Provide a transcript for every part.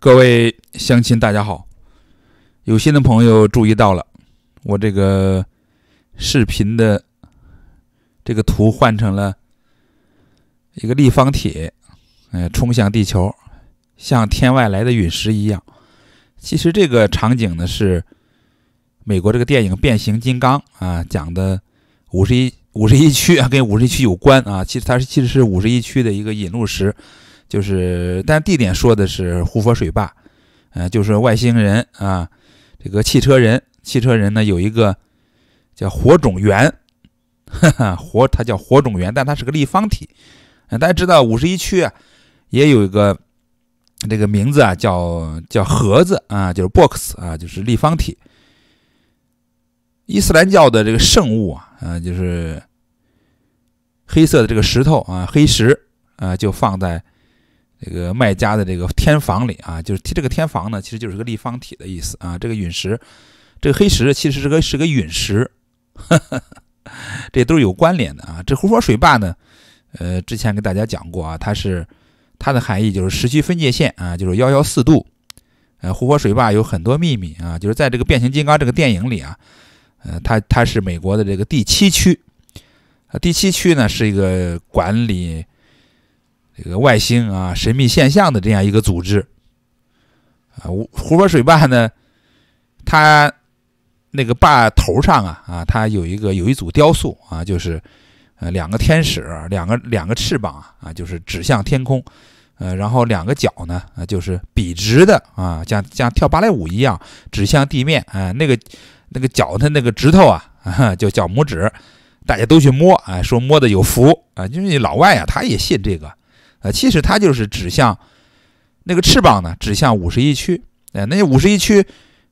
各位乡亲，大家好！有心的朋友注意到了，我这个视频的这个图换成了一个立方体，嗯，冲向地球，像天外来的陨石一样。其实这个场景呢，是美国这个电影《变形金刚》啊讲的五十一五十一区跟五十一区有关啊。其实它是其实是五十一区的一个引路石。就是，但地点说的是胡佛水坝，嗯，就是外星人啊，这个汽车人，汽车人呢有一个叫火种源，火，它叫火种源，但它是个立方体。嗯，大家知道五十一区啊，也有一个这个名字啊，叫叫盒子啊，就是 box 啊，就是立方体。伊斯兰教的这个圣物啊，嗯，就是黑色的这个石头啊，黑石啊，就放在。这个卖家的这个天房里啊，就是这个天房呢，其实就是个立方体的意思啊。这个陨石，这个黑石，其实是个是个陨石，这都是有关联的啊。这胡佛水坝呢，呃，之前给大家讲过啊，它是它的含义就是时区分界线啊，就是幺幺四度。呃，胡佛水坝有很多秘密啊，就是在这个变形金刚这个电影里啊，呃，它它是美国的这个第七区，啊，第七区呢是一个管理。这个外星啊，神秘现象的这样一个组织，啊，湖泊水坝呢，它那个坝头上啊啊，它有一个有一组雕塑啊，就是呃两个天使，两个两个翅膀啊，就是指向天空，呃，然后两个脚呢啊，就是笔直的啊，像像跳芭蕾舞一样指向地面，啊，那个那个脚它那个指头啊啊，就脚拇指，大家都去摸啊，说摸的有福啊，因为老外啊，他也信这个。呃，其实它就是指向那个翅膀呢，指向五十一区。哎，那五十一区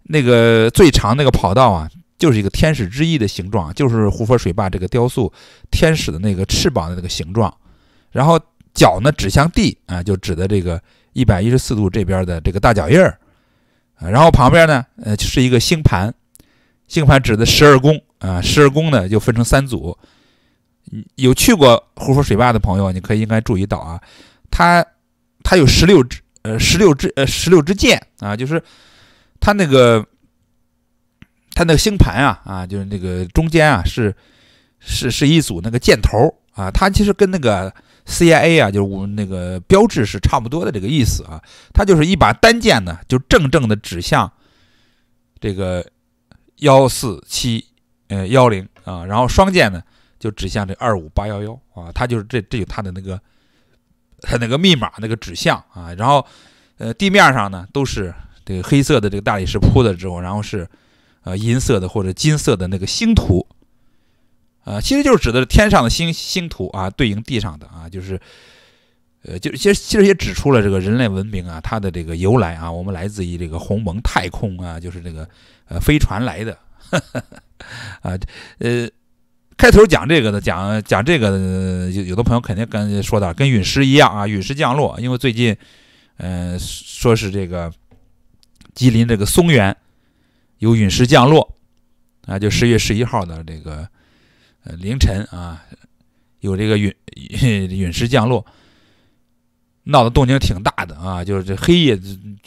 那个最长那个跑道啊，就是一个天使之翼的形状，就是胡佛水坝这个雕塑天使的那个翅膀的那个形状。然后脚呢指向地啊，就指的这个一百一十四度这边的这个大脚印儿啊。然后旁边呢，呃，是一个星盘，星盘指的十二宫啊，十二宫呢就分成三组。有去过胡夫水坝的朋友，你可以应该注意到啊，它它有十六支呃十六支呃十六支箭啊，就是它那个它那个星盘啊啊，就是那个中间啊是是是一组那个箭头啊，它其实跟那个 CIA 啊就是那个标志是差不多的这个意思啊，它就是一把单箭呢，就正正的指向这个幺四七呃幺零啊，然后双箭呢。就指向这二五八幺幺啊，它就是这，这就它的那个它那个密码，那个指向啊。然后，呃，地面上呢都是这个黑色的这个大理石铺的之后，然后是呃银色的或者金色的那个星图，呃，其实就是指的是天上的星星图啊，对应地上的啊，就是呃，就其实其实也指出了这个人类文明啊，它的这个由来啊，我们来自于这个鸿蒙太空啊，就是这个呃飞船来的 啊，呃。开头讲这个的，讲讲这个，有有的朋友肯定跟说到跟陨石一样啊，陨石降落，因为最近，嗯，说是这个吉林这个松原有陨石降落啊，就十月十一号的这个凌晨啊，有这个陨 陨石降落，闹的动静挺大的啊，就是这黑夜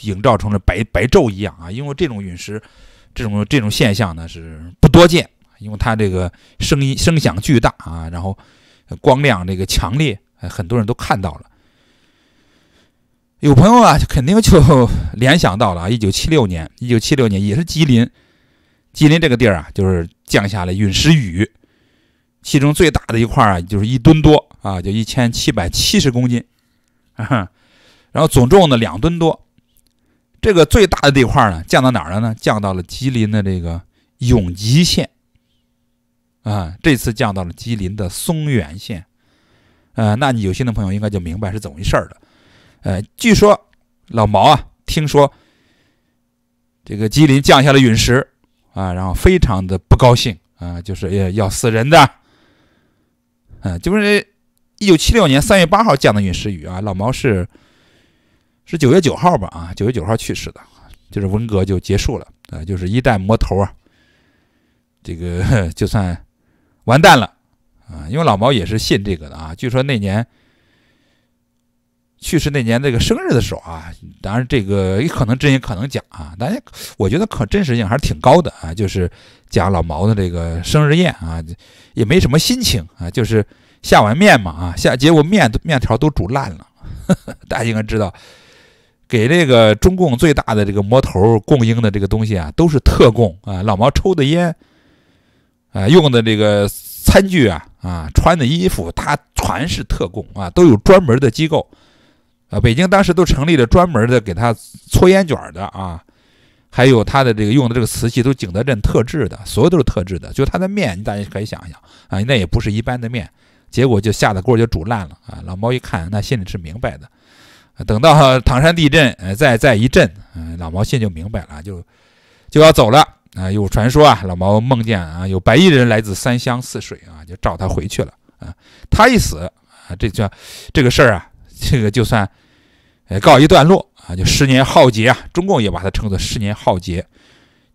映照成了白白昼一样啊，因为这种陨石这种这种现象呢是不多见。因为它这个声音声响巨大啊，然后光亮这个强烈，很多人都看到了。有朋友啊，肯定就 联想到了啊，一九七六年，一九七六年也是吉林，吉林这个地儿啊，就是降下了陨石雨，其中最大的一块啊，就是一吨多啊，就一千七百七十公斤，然后总重呢两吨多。这个最大的地块呢，降到哪儿了呢？降到了吉林的这个永吉县。啊，这次降到了吉林的松原县，呃，那你有心的朋友应该就明白是怎么回事儿了。呃，据说老毛啊，听说这个吉林降下了陨石，啊，然后非常的不高兴，啊，就是要要死人的，嗯，就是一九七六年三月八号降的陨石雨啊，老毛是是九月九号吧，啊，九月九号去世的，就是文革就结束了，啊，就是一代魔头啊，这个 就算。完蛋了，啊，因为老毛也是信这个的啊。据说那年去世那年那个生日的时候啊，当然这个也可能真也可能假啊，但我觉得可真实性还是挺高的啊。就是讲老毛的这个生日宴啊，也没什么心情啊，就是下碗面嘛啊，下结果面面条都煮烂了。大家应该知道，给这个中共最大的这个魔头供应的这个东西啊，都是特供啊。老毛抽的烟。啊，用的这个餐具啊，啊，穿的衣服，他全是特供啊，都有专门的机构。啊，北京当时都成立了专门的给他搓烟卷的啊，还有他的这个用的这个瓷器都景德镇特制的，所有都是特制的。就他的面，你大家可以想想啊，那也不是一般的面，结果就下的锅就煮烂了啊。老毛一看，那心里是明白的。等到唐山地震，呃，再再一震，嗯，老毛心就明白了，就就要走了。啊，有传说啊，老毛梦见啊，有白衣人来自三湘四水啊，就召他回去了啊。他一死啊，这叫这个事儿啊，这个就算呃告一段落啊，就十年浩劫啊，中共也把它称作十年浩劫，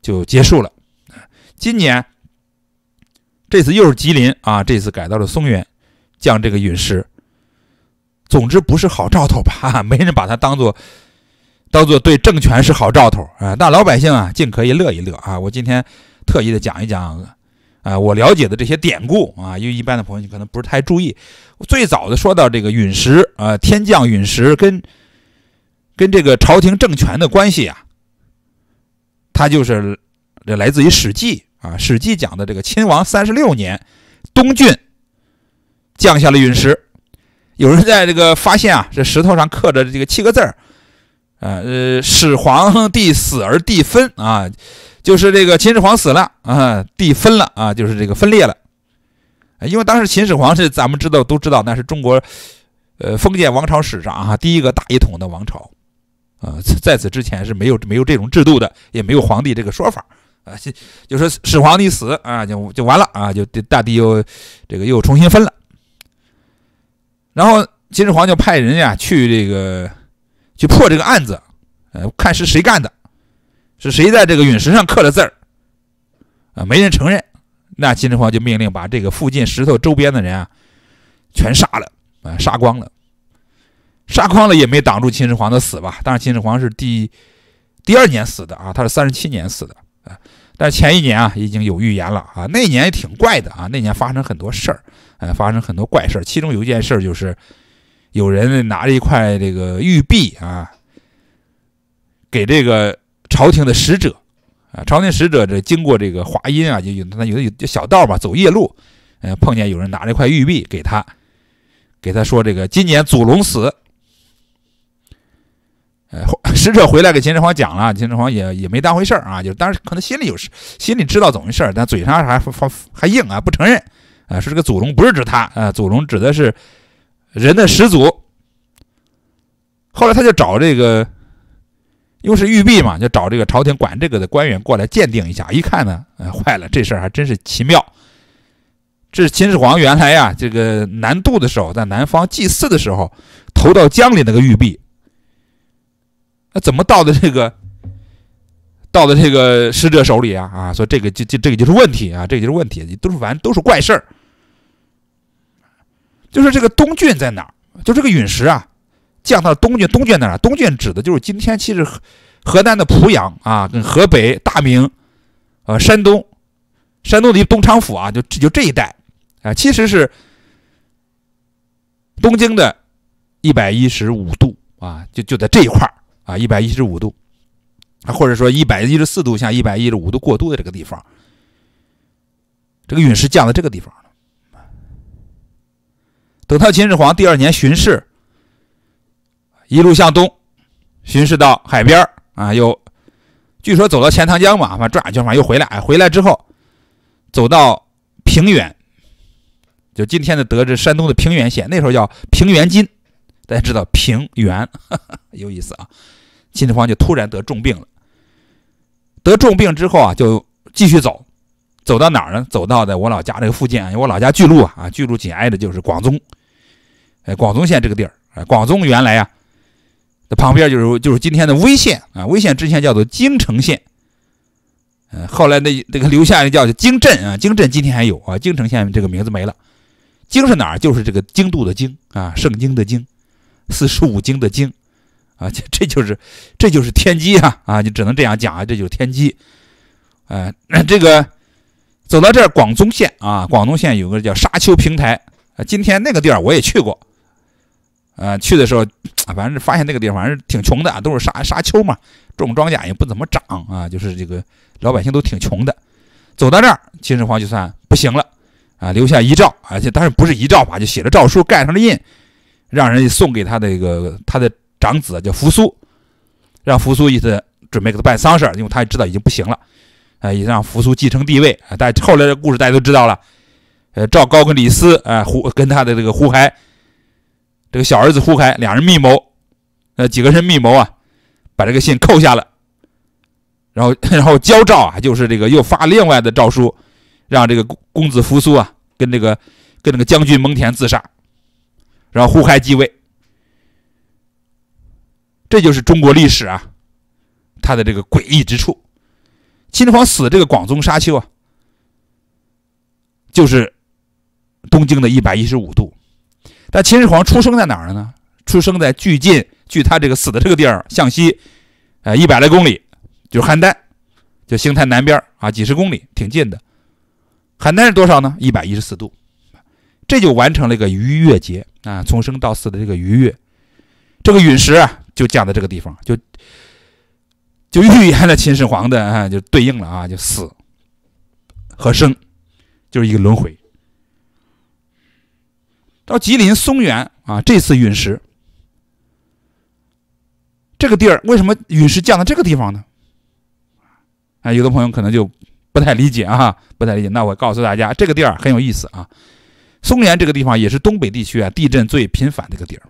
就结束了。今年这次又是吉林啊，这次改到了松原降这个陨石，总之不是好兆头吧？没人把它当做。当做对政权是好兆头啊，那老百姓啊尽可以乐一乐啊。我今天特意的讲一讲啊，我了解的这些典故啊，因为一般的朋友你可能不是太注意。最早的说到这个陨石啊，天降陨石跟跟这个朝廷政权的关系啊，它就是这来自于《史记》啊，《史记》讲的这个秦王三十六年，东郡降下了陨石，有人在这个发现啊，这石头上刻着这个七个字儿。呃，始皇帝死而地分啊，就是这个秦始皇死了啊，地分了啊，就是这个分裂了。因为当时秦始皇是咱们知道都知道，那是中国，呃，封建王朝史上哈第一个大一统的王朝，呃，在此之前是没有没有这种制度的，也没有皇帝这个说法啊，就是始皇帝死啊，就就完了啊，就大地又这个又重新分了。然后秦始皇就派人呀去这个。去破这个案子，呃，看是谁干的，是谁在这个陨石上刻了字儿，啊，没人承认。那秦始皇就命令把这个附近石头周边的人啊，全杀了，啊，杀光了，杀光了也没挡住秦始皇的死吧？当然，秦始皇是第第二年死的啊，他是三十七年死的啊，但是前一年啊已经有预言了啊，那年也挺怪的啊，那年发生很多事儿，呃，发生很多怪事儿，其中有一件事就是。有人拿着一块这个玉璧啊，给这个朝廷的使者啊，朝廷使者这经过这个华阴啊，就有有有小道嘛，走夜路，呃，碰见有人拿着一块玉璧给他，给他说这个今年祖龙死。呃，使者回来给秦始皇讲了，秦始皇也也没当回事儿啊，就当时可能心里有事，心里知道怎么回事儿，但嘴上还还还硬啊，不承认啊，说这个祖龙不是指他啊，祖龙指的是。人的始祖，后来他就找这个，因为是玉璧嘛，就找这个朝廷管这个的官员过来鉴定一下。一看呢，哎，坏了，这事儿还真是奇妙。这是秦始皇原来呀，这个南渡的时候，在南方祭祀的时候，投到江里那个玉璧，那怎么到的这个，到的这个使者手里啊？啊，说这个就就这个就是问题啊，这个就是问题，都是反正都是怪事儿。就是这个东郡在哪儿？就这个陨石啊，降到了东郡，东郡在哪儿？东郡指的就是今天其实河南的濮阳啊，跟河北大名，呃，山东，山东的东昌府啊，就就这一带啊，其实是东经的一百一十五度啊，就就在这一块啊，一百一十五度，或者说一百一十四度向一百一十五度过渡的这个地方，这个陨石降在这个地方。等到秦始皇第二年巡视，一路向东，巡视到海边啊，又据说走到钱塘江嘛，反正转圈圈嘛又回来。回来之后，走到平原，就今天的德州山东的平原县，那时候叫平原津，大家知道平原 有意思啊。秦始皇就突然得重病了，得重病之后啊，就继续走，走到哪儿呢？走到在我老家这个附近啊，因为我老家巨鹿啊巨鹿紧挨着就是广宗。哎，广宗县这个地儿，哎，广宗原来呀，的旁边就是就是今天的威县啊，威县之前叫做京城县，嗯，后来那那个留下一个叫京镇啊，京镇今天还有啊，京城县这个名字没了，京是哪儿？就是这个京度的京啊，圣经的经，四书五经的经啊，这这就是这就是天机啊啊，你只能这样讲啊，这就是天机，哎，那这个走到这儿广宗县啊，广宗县有个叫沙丘平台，今天那个地儿我也去过。啊，去的时候，啊，反正发现那个地方，反正挺穷的啊，都是沙沙丘嘛，种庄稼也不怎么长啊，就是这个老百姓都挺穷的。走到这儿，秦始皇就算不行了，啊，留下遗诏，而且当然不是遗诏吧，就写了诏书，盖上了印，让人送给他的一个他的长子叫扶苏，让扶苏意思准备给他办丧事儿，因为他也知道已经不行了，啊，也让扶苏继承帝位啊。但后来的故事大家都知道了，呃，赵高跟李斯啊，胡跟他的这个胡亥。这个小儿子胡亥，两人密谋，呃，几个人密谋啊，把这个信扣下了，然后，然后交诏啊，就是这个又发另外的诏书，让这个公子扶苏啊，跟这个，跟那个将军蒙恬自杀，然后胡亥继位。这就是中国历史啊，他的这个诡异之处。秦始皇死这个广宗沙丘啊，就是东经的一百一十五度。但秦始皇出生在哪儿了呢？出生在距近距他这个死的这个地儿向西，呃，一百来公里，就是邯郸，就邢台南边啊，几十公里，挺近的。邯郸是多少呢？一百一十四度，这就完成了一个逾越节啊，从生到死的这个逾越，这个陨石啊，就降在这个地方，就就预言了秦始皇的，啊，就对应了啊，就死和生就是一个轮回。到吉林松原啊，这次陨石，这个地儿为什么陨石降到这个地方呢？啊，有的朋友可能就不太理解啊，不太理解。那我告诉大家，这个地儿很有意思啊。松原这个地方也是东北地区啊，地震最频繁的一个地儿。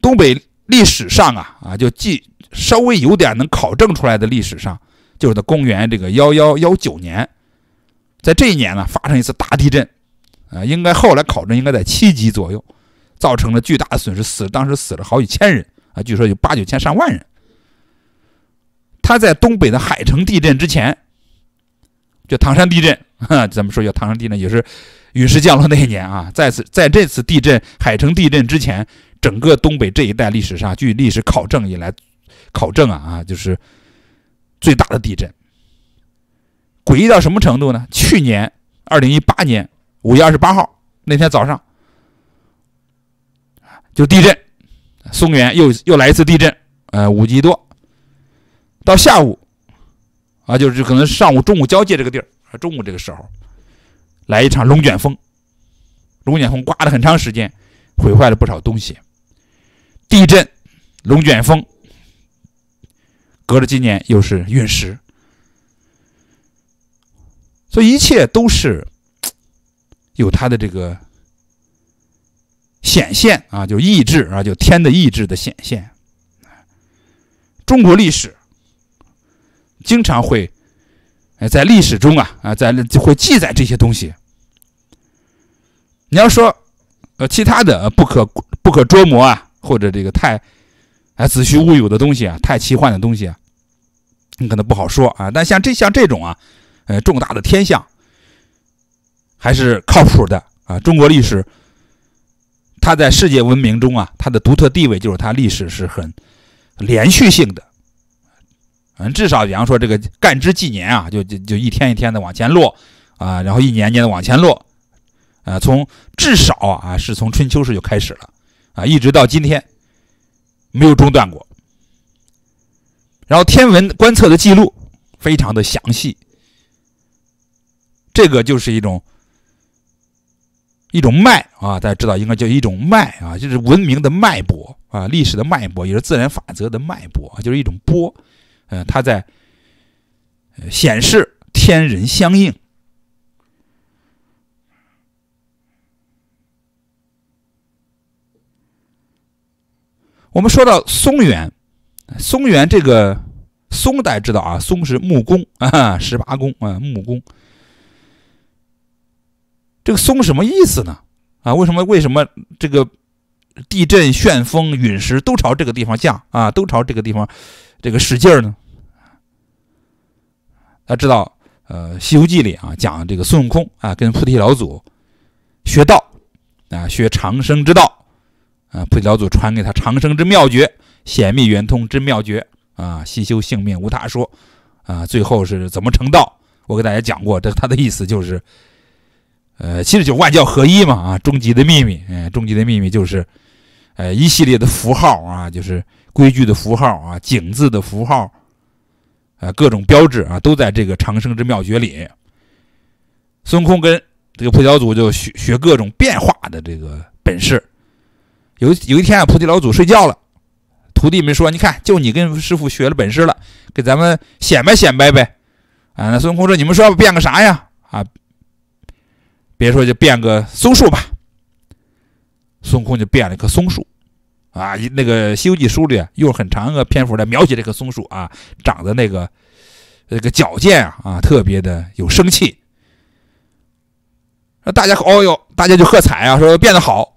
东北历史上啊啊，就记稍微有点能考证出来的历史上，就是在公元这个幺幺幺九年，在这一年呢发生一次大地震。啊，应该后来考证，应该在七级左右，造成了巨大的损失，死当时死了好几千人啊，据说有八九千上万人。他在东北的海城地震之前，就唐山地震，咱们说叫唐山地震，也是陨石降落那一年啊。在此在这次地震海城地震之前，整个东北这一带历史上据历史考证以来，考证啊啊，就是最大的地震。诡异到什么程度呢？去年二零一八年。五月二十八号那天早上，就地震，松原又又来一次地震，呃，五级多。到下午，啊，就是可能上午、中午交界这个地儿，中午这个时候，来一场龙卷风，龙卷风刮了很长时间，毁坏了不少东西。地震、龙卷风，隔着今年又是陨石，所以一切都是。有它的这个显现啊，就意志啊，就天的意志的显现。中国历史经常会，在历史中啊啊，在会记载这些东西。你要说呃其他的不可不可捉摸啊，或者这个太哎子虚乌有的东西啊，太奇幻的东西啊，你可能不好说啊。但像这像这种啊，呃重大的天象。还是靠谱的啊！中国历史，它在世界文明中啊，它的独特地位就是它历史是很连续性的，嗯，至少比方说这个干支纪年啊，就就就一天一天的往前落啊，然后一年年的往前落，呃，从至少啊是从春秋时就开始了啊，一直到今天没有中断过。然后天文观测的记录非常的详细，这个就是一种。一种脉啊，大家知道应该叫一种脉啊，就是文明的脉搏啊，历史的脉搏，也是自然法则的脉搏就是一种波，嗯，它在显示天人相应。我们说到松原，松原这个松大家知道啊，松是木工啊，十八工啊，木工。这个松什么意思呢？啊，为什么为什么这个地震、旋风、陨石都朝这个地方降啊？都朝这个地方这个使劲儿呢？大知道，呃，《西游记》里啊，讲这个孙悟空啊，跟菩提老祖学道啊，学长生之道啊，菩提老祖传给他长生之妙诀、显密圆通之妙诀啊，西修性命无他说啊，最后是怎么成道？我给大家讲过，这他的意思就是。呃，其实就万教合一嘛，啊，终极的秘密，嗯，终极的秘密就是，呃，一系列的符号啊，就是规矩的符号啊，景字的符号，啊，各种标志啊，都在这个长生之妙诀里。孙悟空跟这个菩提老祖就学学各种变化的这个本事。有有一天啊，菩提老祖睡觉了，徒弟们说：“你看，就你跟师傅学了本事了，给咱们显摆显摆呗。”啊，那孙悟空说：“你们说变个啥呀？”啊。别说就变个松树吧，孙悟空就变了一棵松树，啊，那个《西游记》书里用很长一个篇幅来描写这棵松树啊，长得那个那个矫健啊，啊，特别的有生气。那大家哦哟，大家就喝彩啊，说变得好，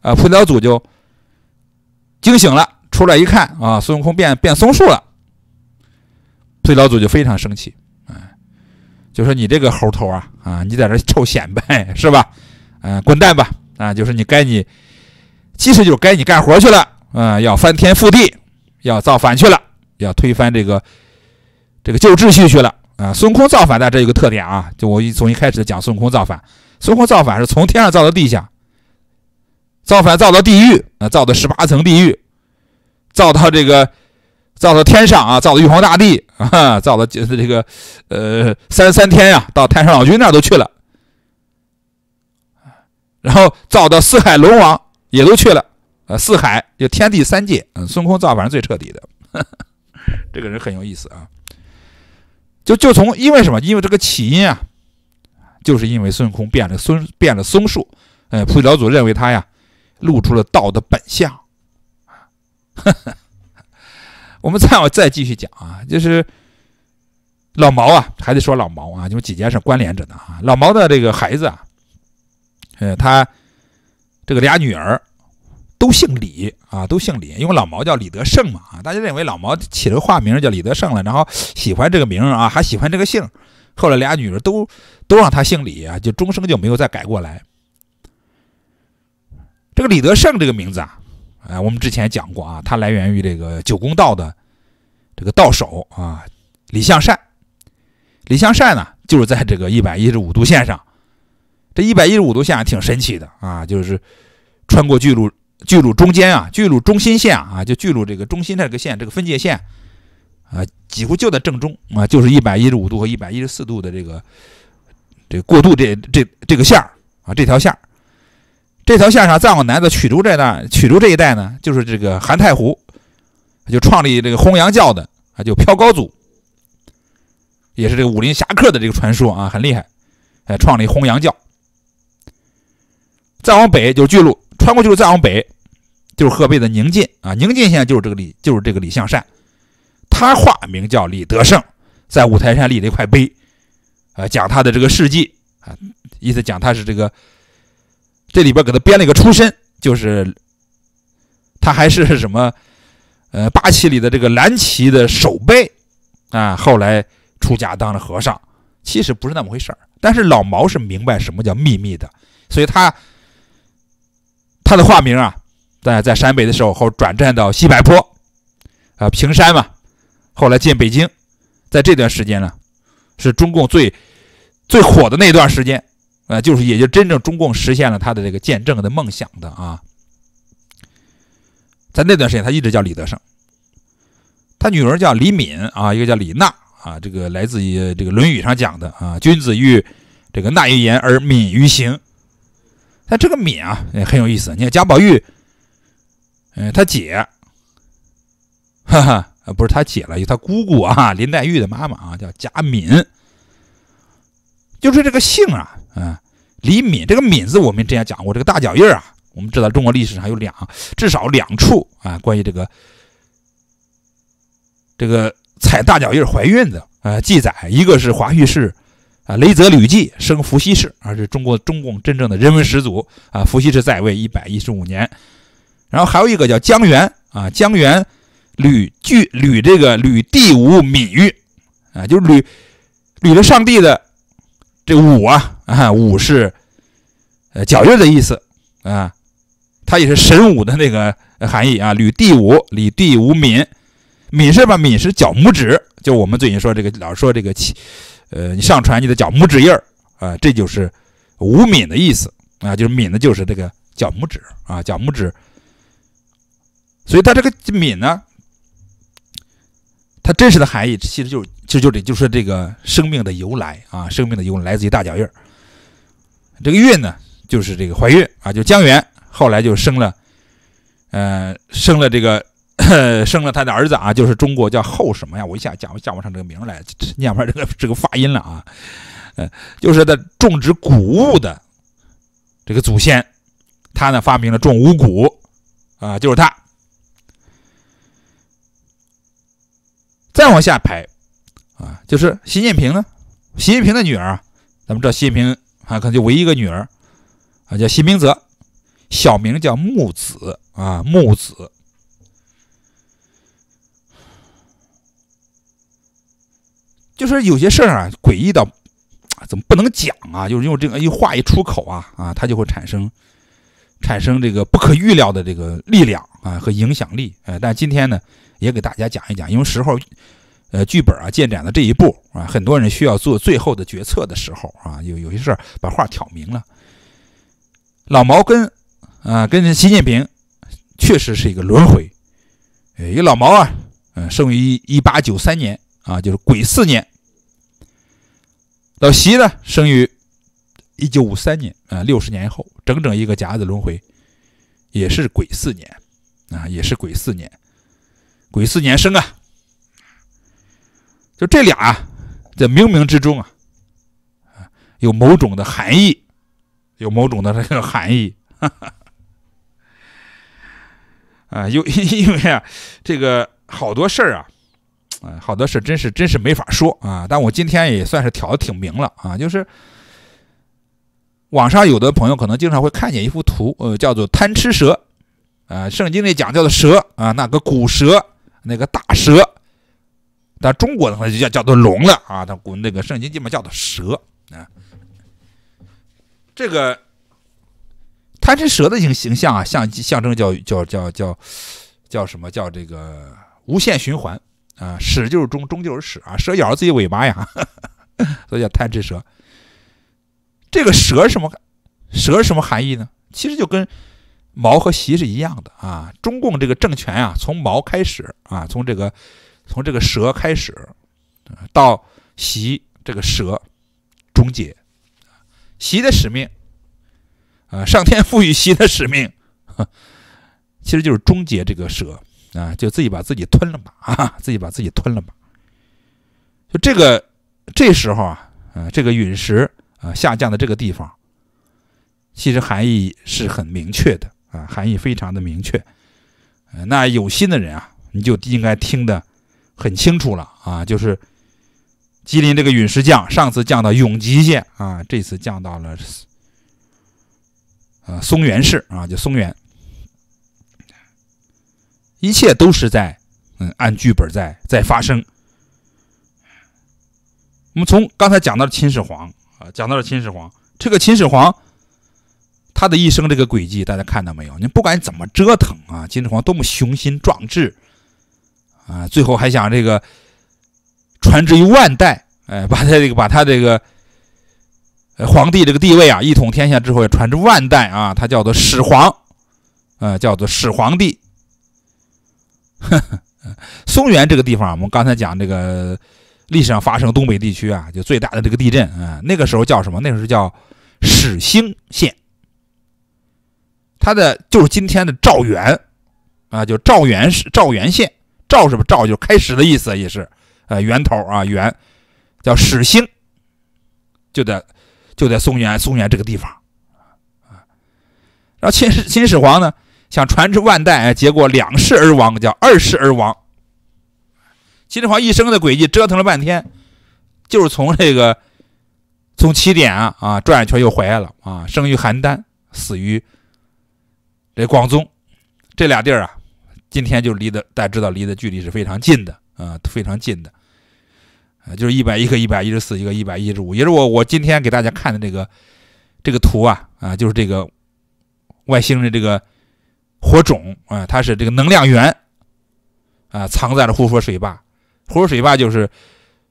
啊，菩提老祖就惊醒了，出来一看啊，孙悟空变变松树了，菩提老祖就非常生气。就说你这个猴头啊，啊，你在这臭显摆是吧？嗯，滚蛋吧！啊，就是你该你，其实就是该你干活去了。嗯，要翻天覆地，要造反去了，要推翻这个这个旧秩序去了。啊，孙悟空造反的这有个特点啊，就我一从一开始讲孙悟空造反，孙悟空造反是从天上造到地下，造反造到地狱，啊，造到十八层地狱，造到这个。造到天上啊，造到玉皇大帝啊，造到就是这个，呃，三三天呀，到太上老君那都去了。然后造到四海龙王也都去了，呃，四海就天地三界，嗯，孙悟空造反最彻底的，这个人很有意思啊。就就从因为什么？因为这个起因啊，就是因为孙悟空变了孙变了松树，哎，提老祖认为他呀，露出了道的本相，哈哈。我们再再继续讲啊，就是老毛啊，还得说老毛啊，因为几件事关联着呢啊。老毛的这个孩子啊，呃，他这个俩女儿都姓李啊，都姓李，因为老毛叫李德胜嘛啊，大家认为老毛起了个化名叫李德胜了，然后喜欢这个名啊，还喜欢这个姓，后来俩女儿都都让他姓李啊，就终生就没有再改过来。这个李德胜这个名字啊。哎，我们之前讲过啊，它来源于这个九宫道的这个道手啊，李向善。李向善呢，就是在这个一百一十五度线上。这一百一十五度线挺神奇的啊，就是穿过巨鹿巨鹿中间啊，巨鹿中心线啊，就巨鹿这个中心这个线，这个分界线啊，几乎就在正中啊，就是一百一十五度和一百一十四度的这个这个过渡这这这个线儿啊，这条线。这条线上再往南的曲州这带，曲州这一带呢，就是这个韩太湖，就创立这个弘扬教的啊，就飘高祖，也是这个武林侠客的这个传说啊，很厉害，哎，创立弘扬教。再往北就是巨鹿，穿过去再往北就是河北的宁晋啊，宁晋县就是这个李，就是这个李向善，他化名叫李德胜，在五台山立了一块碑，呃，讲他的这个事迹啊，意思讲他是这个。这里边给他编了一个出身，就是他还是什么，呃，八旗里的这个蓝旗的守备啊，后来出家当了和尚。其实不是那么回事儿，但是老毛是明白什么叫秘密的，所以他他的化名啊，在在陕北的时候，后转战到西柏坡啊，平山嘛，后来进北京，在这段时间呢，是中共最最火的那段时间。啊，就是也就真正中共实现了他的这个见证的梦想的啊，在那段时间，他一直叫李德胜，他女儿叫李敏啊，一个叫李娜啊，这个来自于这个《论语》上讲的啊，君子欲这个纳于言而敏于行，但这个敏啊很有意思，你看贾宝玉，嗯，他姐，哈哈，不是他姐了，有他姑姑啊，林黛玉的妈妈啊，叫贾敏，就是这个姓啊。啊，李敏这个敏字，我们之前讲过这个大脚印啊。我们知道中国历史上有两，至少两处啊，关于这个这个踩大脚印怀孕的呃记载。一个是华胥氏啊，雷泽吕迹生伏羲氏，啊是中国中共真正的人文始祖啊。伏羲氏在位一百一十五年。然后还有一个叫姜源啊，姜源吕据吕这个吕地无敏玉啊，就是吕吕的上帝的。这五啊啊五是，呃脚印的意思啊，它也是神武的那个含义啊。履地五，履地五敏，敏是吧？敏是脚拇指，就我们最近说这个老说这个，呃，你上传你的脚拇指印儿啊，这就是五敏的意思啊，就是敏的就是这个脚拇指啊，脚拇指。所以它这个敏呢，它真实的含义其实就是。就就得就说这个生命的由来啊，生命的由来自于大脚印儿。这个孕呢，就是这个怀孕啊，就江源后来就生了，呃，生了这个 生了他的儿子啊，就是中国叫后什么呀？我一下讲不讲不上这个名来，念不上这个这个发音了啊？呃，就是在种植谷物的这个祖先，他呢发明了种五谷啊，就是他。再往下排。啊，就是习近平呢，习近平的女儿，咱们知道习近平啊，可能就唯一一个女儿啊，叫习明泽，小名叫木子啊，木子，就是有些事儿啊，诡异到，怎么不能讲啊？就是用这个一话一出口啊，啊，它就会产生，产生这个不可预料的这个力量啊和影响力啊。但今天呢，也给大家讲一讲，因为时候。呃，剧本啊，进展到这一步啊，很多人需要做最后的决策的时候啊，有有些事儿把话挑明了。老毛跟啊跟习近平确实是一个轮回，呃，一老毛啊，嗯，生于一八九三年啊，就是癸巳年，老习呢生于一九五三年啊，六十年后，整整一个甲子轮回，也是癸巳年啊，也是癸巳年，癸巳年生啊。就这俩，在冥冥之中啊，有某种的含义，有某种的这个含义。啊，因 因为啊，这个好多事儿啊，啊，好多事真是真是没法说啊。但我今天也算是挑的挺明了啊，就是网上有的朋友可能经常会看见一幅图，呃，叫做贪吃蛇，啊，圣经里讲叫做蛇啊，那个古蛇，那个大蛇。在中国的话就叫叫做龙了啊，他古那个圣经基本叫做蛇啊。这个贪吃蛇的形形象啊，象象征叫叫叫叫叫什么叫这个无限循环啊，始就是终，终就是始啊，蛇咬着自己尾巴呀，所以叫贪吃蛇。这个蛇什么蛇什么含义呢？其实就跟毛和习是一样的啊，中共这个政权啊，从毛开始啊，从这个。从这个蛇开始，到习这个蛇终结，习的使命啊，上天赋予习的使命，其实就是终结这个蛇啊，就自己把自己吞了吧啊，自己把自己吞了吧。就这个这时候啊，呃，这个陨石啊下降的这个地方，其实含义是很明确的啊，含义非常的明确。呃，那有心的人啊，你就应该听的。很清楚了啊，就是吉林这个陨石降，上次降到永吉县啊，这次降到了呃松原市啊，就松原，一切都是在嗯按剧本在在发生。我们从刚才讲到了秦始皇啊，讲到了秦始皇，这个秦始皇他的一生这个轨迹，大家看到没有？你不管怎么折腾啊，秦始皇多么雄心壮志。啊，最后还想这个传之于万代，哎，把他这个把他这个皇帝这个地位啊，一统天下之后要传之万代啊，他叫做始皇，啊，叫做始皇帝。松原这个地方，我们刚才讲这个历史上发生东北地区啊，就最大的这个地震，啊，那个时候叫什么？那时候叫始兴县，它的就是今天的肇源，啊，就肇源市肇源县。赵是不赵就开始的意思，也是呃源头啊源，叫始兴，就在就在松原松原这个地方啊。然后秦始秦始皇呢想传至万代，结果两世而亡，叫二世而亡。秦始皇一生的轨迹折腾了半天，就是从这个从起点啊啊转一圈又回来了啊，生于邯郸，死于这广宗，这俩地儿啊。今天就离的大家知道离的距离是非常近的啊，非常近的，啊，就是一百一个一百一十四一个一百一十五，也是我我今天给大家看的这个这个图啊啊，就是这个外星人这个火种啊，它是这个能量源啊，藏在了胡佛水坝，胡佛水坝就是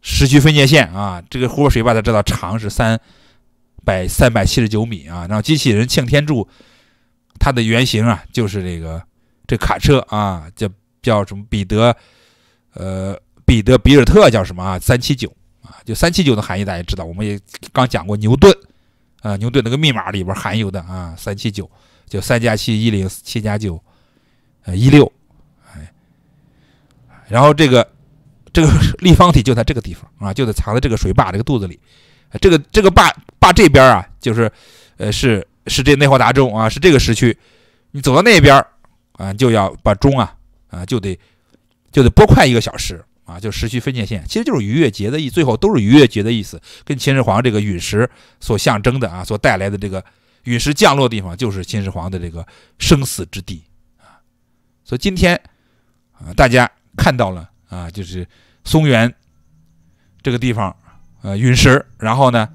时区分界线啊，这个胡佛水坝大家知道长是三百三百七十九米啊，然后机器人擎天柱它的原型啊就是这个。这卡车啊，叫叫什么？彼得，呃，彼得·比尔特叫什么啊？三七九啊，就三七九的含义大家知道，我们也刚讲过牛顿啊，牛顿那个密码里边含有的啊，三七九就三加七一零七加九呃一六哎，然后这个这个立方体就在这个地方啊，就得藏在这个水坝这个肚子里，这个这个坝坝这边啊，就是呃是是这内华达州啊，是这个时区，你走到那边。啊，就要把钟啊啊，就得就得拨快一个小时啊，就时区分界线，其实就是逾越节的意最后都是逾越节的意思，跟秦始皇这个陨石所象征的啊，所带来的这个陨石降落地方，就是秦始皇的这个生死之地啊。所以今天啊，大家看到了啊，就是松原这个地方呃，陨石，然后呢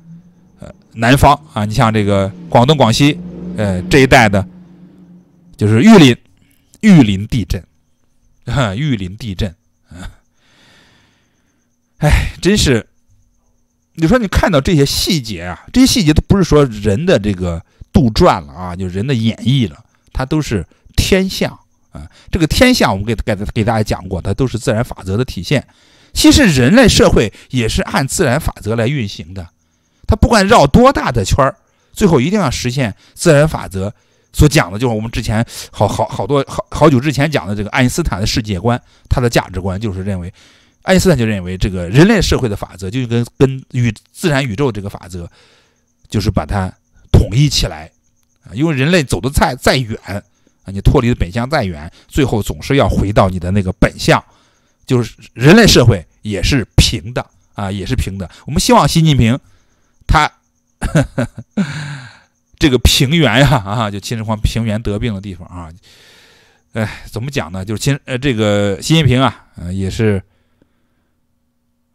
呃，南方啊，你像这个广东、广西呃这一带的，就是玉林。玉林地震，啊，玉林地震，啊，哎，真是，你说你看到这些细节啊，这些细节都不是说人的这个杜撰了啊，就人的演绎了，它都是天象啊。这个天象我们给给给大家讲过，它都是自然法则的体现。其实人类社会也是按自然法则来运行的，它不管绕多大的圈儿，最后一定要实现自然法则。所讲的就是我们之前好好好多好好久之前讲的这个爱因斯坦的世界观，他的价值观就是认为，爱因斯坦就认为这个人类社会的法则就跟跟宇自然宇宙这个法则，就是把它统一起来啊，因为人类走的再再远啊，你脱离的本相再远，最后总是要回到你的那个本相，就是人类社会也是平的啊，也是平的。我们希望习近平，他。这个平原呀，啊，就秦始皇平原得病的地方啊，哎，怎么讲呢？就是秦呃，这个习近平啊，也是，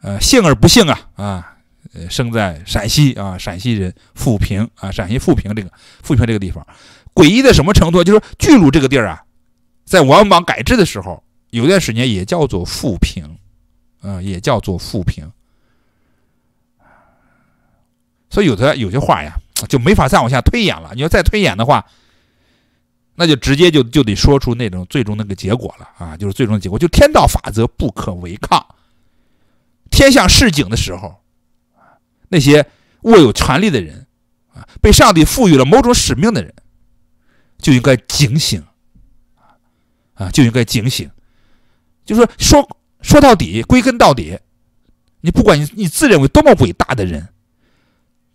呃，幸而不幸啊，啊，呃，生在陕西啊，陕西人富平啊，陕西富平这个富平这个地方，诡异在什么程度？就是巨鹿这个地儿啊，在王莽改制的时候，有段时间也叫做富平，嗯，也叫做富平，所以有的有些话呀。就没法再往下推演了。你要再推演的话，那就直接就就得说出那种最终那个结果了啊！就是最终的结果，就天道法则不可违抗。天下示警的时候，那些握有权力的人啊，被上帝赋予了某种使命的人，就应该警醒啊！就应该警醒。就说说说到底，归根到底，你不管你你自认为多么伟大的人。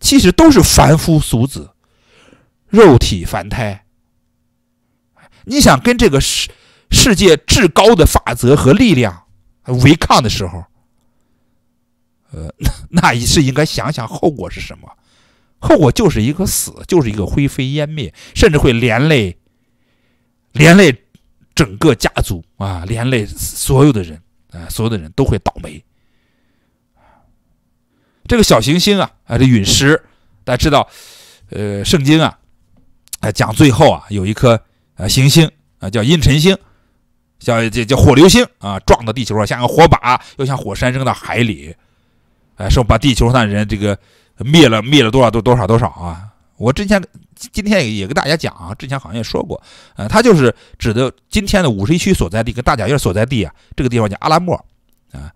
其实都是凡夫俗子，肉体凡胎。你想跟这个世世界至高的法则和力量违抗的时候，呃，那也是应该想想后果是什么？后果就是一个死，就是一个灰飞烟灭，甚至会连累连累整个家族啊，连累所有的人啊，所有的人都会倒霉。这个小行星啊，啊，这陨石，大家知道，呃，圣经啊，哎，讲最后啊，有一颗呃行星啊，叫阴沉星，像这叫火流星啊，撞到地球上像个火把，又像火山扔到海里，哎，说把地球上的人这个灭了，灭了多少多多少多少啊！我之前今天也也跟大家讲啊，之前好像也说过，呃，他就是指的今天的五十一区所在地跟大甲院所在地啊，这个地方叫阿拉莫啊。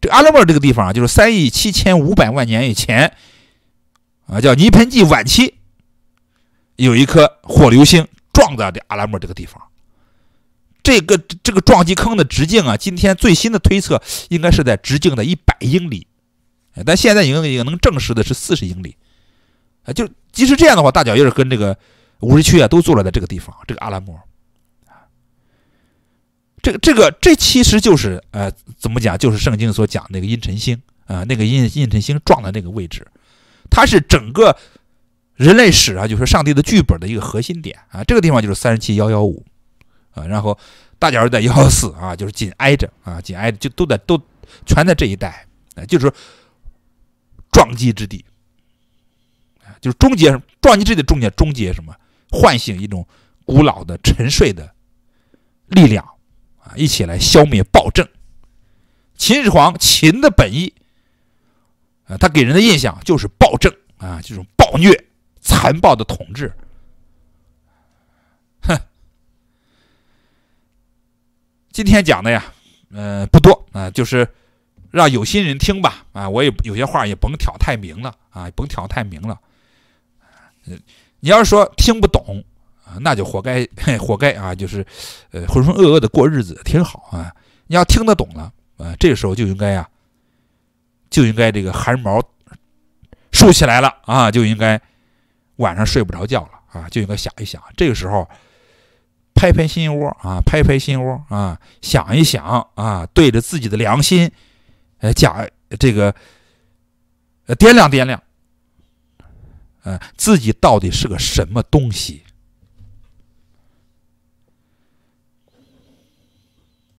这阿拉莫这个地方啊，就是三亿七千五百万年以前啊，叫泥盆纪晚期，有一颗火流星撞在这阿拉莫这个地方。这个这个撞击坑的直径啊，今天最新的推测应该是在直径的一百英里，但现在已经已经能证实的是四十英里。啊，就即使这样的话，大脚印跟这个五十区啊，都坐落在这个地方，这个阿拉莫。这个这个这其实就是呃，怎么讲？就是圣经所讲那个阴辰星啊，那个阴阴辰星撞的那个位置，它是整个人类史啊，就是上帝的剧本的一个核心点啊。这个地方就是三十七幺幺五啊，然后大角是在幺幺四啊，就是紧挨着啊，紧挨着就都在都全在这一带啊，就是撞击之地啊，就是终结撞击之地的终结终结什么？唤醒一种古老的沉睡的力量。一起来消灭暴政。秦始皇，秦的本意，啊，他给人的印象就是暴政啊，这种暴虐、残暴的统治。哼，今天讲的呀，呃，不多啊，就是让有心人听吧。啊，我也有些话也甭挑太明了啊，甭挑太明了。你要是说听不懂。那就活该，活该啊！就是，呃，浑浑噩噩的过日子挺好啊。你要听得懂了，啊，这个时候就应该呀，就应该这个汗毛竖起来了啊，就应该晚上睡不着觉了啊，就应该想一想，这个时候拍拍心窝啊，拍拍心窝啊，想一想啊，对着自己的良心，呃，讲这个，呃，掂量掂量，呃，自己到底是个什么东西。